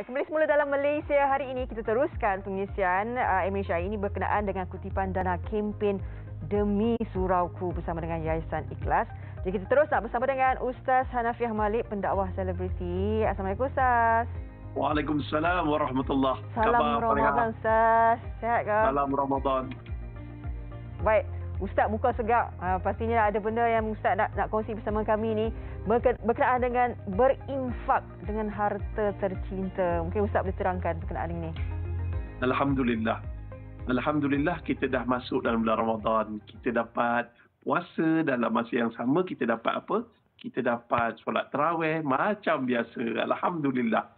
Kembali semula dalam Malaysia hari ini kita teruskan pengisian Emisya uh, ini berkenaan dengan kutipan dana kempen Demi Surauku bersama dengan Yayasan Ikhlas. Jadi kita terus nak bersama dengan Ustaz Hanafiah Malik, pendakwah selebriti. Assalamualaikum Ustaz. Waalaikumsalam warahmatullahi wabarakatuh. Salam Ramadan Ustaz. Sihat kau? Salam Ramadan. Baik, Ustaz muka segak. Uh, pastinya ada benda yang Ustaz nak, nak kongsi bersama kami ni berkenaan dengan berinfak dengan harta tercinta. Mungkin Ustaz boleh terangkan berkenaan ini. Alhamdulillah. Alhamdulillah kita dah masuk dalam bulan Ramadan. Kita dapat puasa dalam masa yang sama kita dapat apa? Kita dapat solat terawih macam biasa. Alhamdulillah.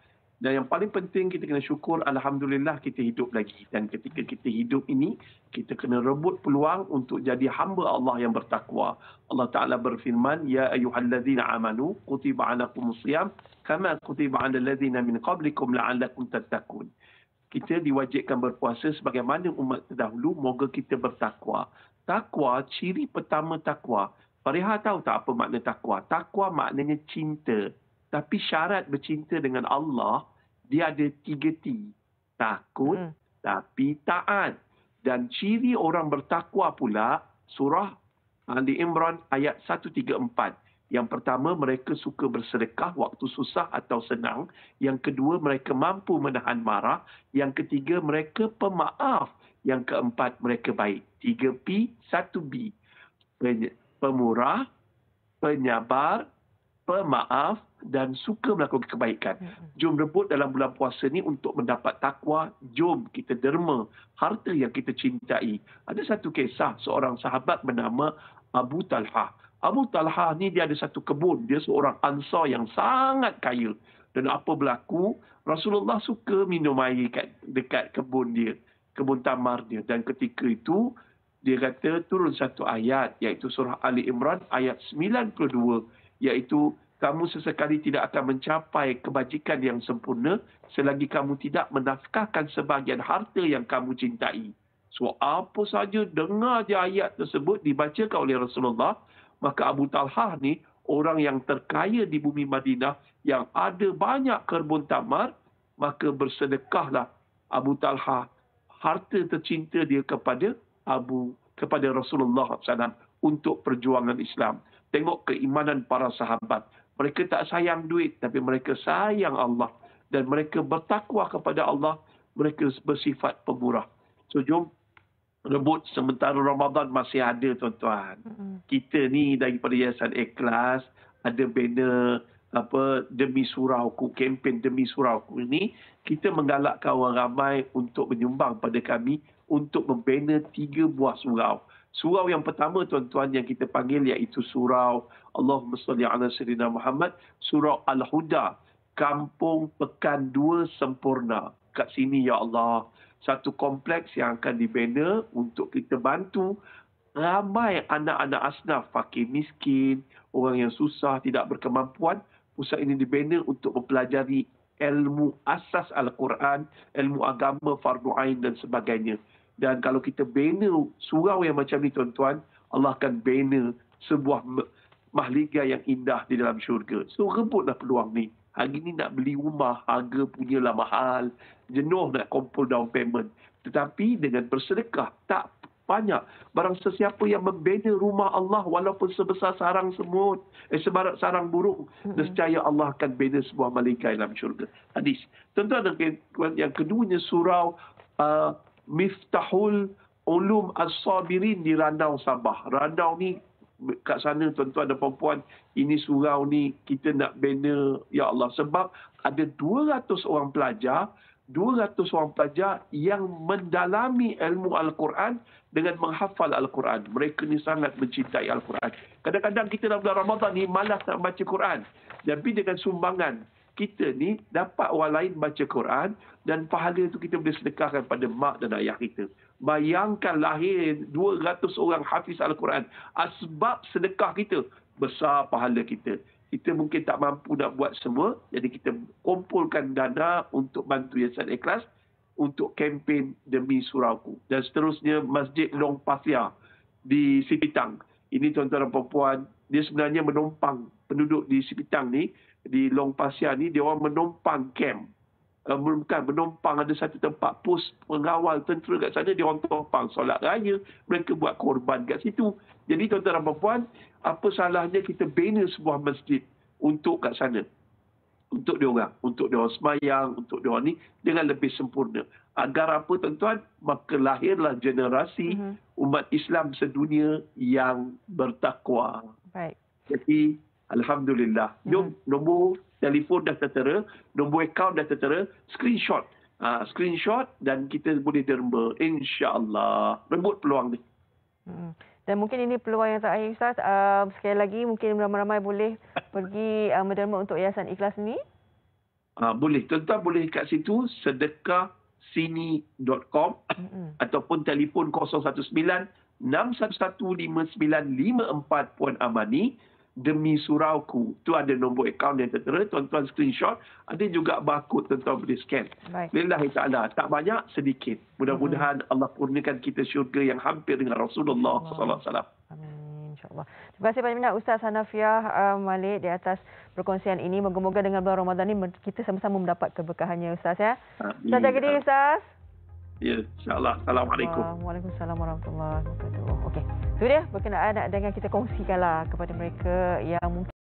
Dan yang paling penting kita kena syukur Alhamdulillah kita hidup lagi. Dan ketika kita hidup ini, kita kena rebut peluang untuk jadi hamba Allah yang bertakwa. Allah Ta'ala berfirman, Ya ayuhallazina amanu, kutiba alakum siyam, kama kutiba ala min qablikum la'alakum tatakun. Kita diwajibkan berpuasa sebagaimana umat terdahulu, moga kita bertakwa. Takwa, ciri pertama takwa. Fariha tahu tak apa makna takwa? Takwa maknanya cinta tapi syarat bercinta dengan Allah, dia ada tiga T. Takut, hmm. tapi taat. Dan ciri orang bertakwa pula, surah Ali Imran ayat 134. Yang pertama, mereka suka bersedekah waktu susah atau senang. Yang kedua, mereka mampu menahan marah. Yang ketiga, mereka pemaaf. Yang keempat, mereka baik. Tiga P, satu B. Pemurah, penyabar, pemaaf dan suka melakukan kebaikan. Jom rebut dalam bulan puasa ni untuk mendapat takwa. Jom kita derma harta yang kita cintai. Ada satu kisah seorang sahabat bernama Abu Talha. Abu Talha ni dia ada satu kebun. Dia seorang ansar yang sangat kaya. Dan apa berlaku? Rasulullah suka minum air kat, dekat kebun dia. Kebun tamar dia. Dan ketika itu, dia kata turun satu ayat. Iaitu surah Ali Imran ayat 92 iaitu kamu sesekali tidak akan mencapai kebajikan yang sempurna selagi kamu tidak menafkahkan sebahagian harta yang kamu cintai. So apa saja dengar je ayat tersebut dibacakan oleh Rasulullah, maka Abu Talhah ni orang yang terkaya di bumi Madinah yang ada banyak kerbun tamar, maka bersedekahlah Abu Talhah harta tercinta dia kepada Abu kepada Rasulullah SAW untuk perjuangan Islam. Tengok keimanan para sahabat. Mereka tak sayang duit tapi mereka sayang Allah. Dan mereka bertakwa kepada Allah. Mereka bersifat pemurah. So jom rebut sementara Ramadan masih ada tuan-tuan. Kita ni daripada Yayasan Ikhlas ada banner apa demi surauku kempen demi surauku ini kita menggalakkan orang ramai untuk menyumbang pada kami untuk membina tiga buah surau. Surau yang pertama tuan-tuan yang kita panggil iaitu surau Allahumma salli ala sayyidina Muhammad, surau Al-Huda, Kampung Pekan Dua Sempurna. Kat sini ya Allah, satu kompleks yang akan dibina untuk kita bantu ramai anak-anak asnaf fakir miskin, orang yang susah, tidak berkemampuan pusat ini dibina untuk mempelajari ilmu asas Al-Quran, ilmu agama, fardu ain dan sebagainya. Dan kalau kita bina surau yang macam ni tuan-tuan, Allah akan bina sebuah mahligai yang indah di dalam syurga. So rebutlah peluang ni. Hari ni nak beli rumah, harga punya lah mahal. Jenuh nak kumpul down payment. Tetapi dengan bersedekah, tak banyak. Barang sesiapa yang membina rumah Allah walaupun sebesar sarang semut, eh sebarat sarang burung, mm-hmm. nescaya Allah akan bina sebuah malaikat dalam syurga. Hadis. Tentu ada yang keduanya surau uh, Miftahul Ulum As-Sabirin di Randau Sabah. Randau ni kat sana tuan-tuan dan puan-puan ini surau ni kita nak bina ya Allah sebab ada 200 orang pelajar 200 orang pelajar yang mendalami ilmu Al-Quran dengan menghafal Al-Quran. Mereka ni sangat mencintai Al-Quran. Kadang-kadang kita dalam bulan Ramadan ni malas nak baca Quran. Tapi dengan sumbangan, kita ni dapat orang lain baca Quran dan pahala itu kita boleh sedekahkan pada mak dan ayah kita. Bayangkan lahir 200 orang hafiz Al-Quran. Asbab sedekah kita, besar pahala kita kita mungkin tak mampu nak buat semua jadi kita kumpulkan dana untuk bantu Yayasan Ikhlas untuk kempen demi surauku dan seterusnya Masjid Long Pasia di Sipitang ini tuan-tuan dan puan dia sebenarnya menumpang penduduk di Sipitang ni di Long Pasia ni dia orang menumpang kamp Eh, bukan menumpang ada satu tempat pos pengawal tentera kat sana dia orang tumpang solat raya mereka buat korban kat situ jadi tuan-tuan dan puan apa salahnya kita bina sebuah masjid untuk kat sana untuk dia orang untuk dia orang semayang untuk dia orang ni dengan lebih sempurna agar apa tuan-tuan maka lahirlah generasi mhm. umat Islam sedunia yang bertakwa baik jadi Alhamdulillah. Hmm. Jom hmm. nombor telefon dah tertera, nombor akaun dah tertera, screenshot. Ha, screenshot dan kita boleh derma. InsyaAllah. Rebut peluang ni. Hmm. Dan mungkin ini peluang yang terakhir Ustaz. Uh, sekali lagi mungkin ramai-ramai boleh pergi uh, menderma untuk Yayasan Ikhlas ni. Ha, boleh. tuan boleh kat situ sedekahsini.com hmm. ataupun telefon 019 611 6115954 Puan Amani demi surauku. Tu ada nombor akaun yang tertera, tuan-tuan screenshot. Ada juga barcode tuan-tuan boleh scan. Lillahi ta'ala. Tak banyak, sedikit. Mudah-mudahan hmm. Allah kurniakan kita syurga yang hampir dengan Rasulullah SAW. Amin. InsyaAllah. Terima kasih banyak-banyak Ustaz Hanafiah uh, Malik di atas perkongsian ini. Moga-moga dengan bulan Ramadan ini kita sama-sama mendapat keberkahannya Ustaz. Ya. Amin. Ustaz Jagadi Ustaz. Ya, insyaAllah. Assalamualaikum. Waalaikumsalam warahmatullahi wabarakatuh. Okey, itu dia berkenaan dengan kita kongsikanlah kepada mereka yang mungkin